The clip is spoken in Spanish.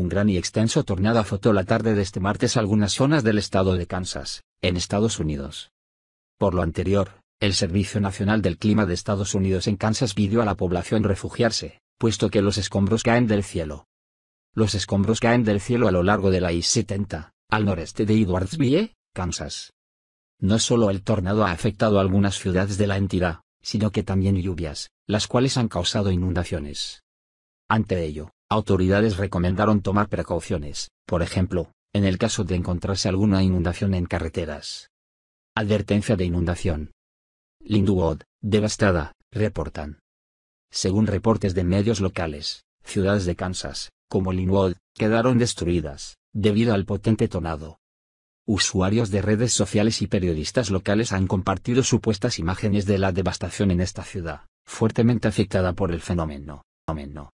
Un gran y extenso tornado azotó la tarde de este martes algunas zonas del estado de Kansas, en Estados Unidos. Por lo anterior, el Servicio Nacional del Clima de Estados Unidos en Kansas pidió a la población refugiarse, puesto que los escombros caen del cielo. Los escombros caen del cielo a lo largo de la I-70, al noreste de Edwardsville, Kansas. No solo el tornado ha afectado algunas ciudades de la entidad, sino que también lluvias, las cuales han causado inundaciones. Ante ello, autoridades recomendaron tomar precauciones, por ejemplo, en el caso de encontrarse alguna inundación en carreteras. Advertencia de inundación. Linwood, devastada, reportan. Según reportes de medios locales, ciudades de Kansas, como Linwood, quedaron destruidas, debido al potente tonado. Usuarios de redes sociales y periodistas locales han compartido supuestas imágenes de la devastación en esta ciudad, fuertemente afectada por el fenómeno. fenómeno.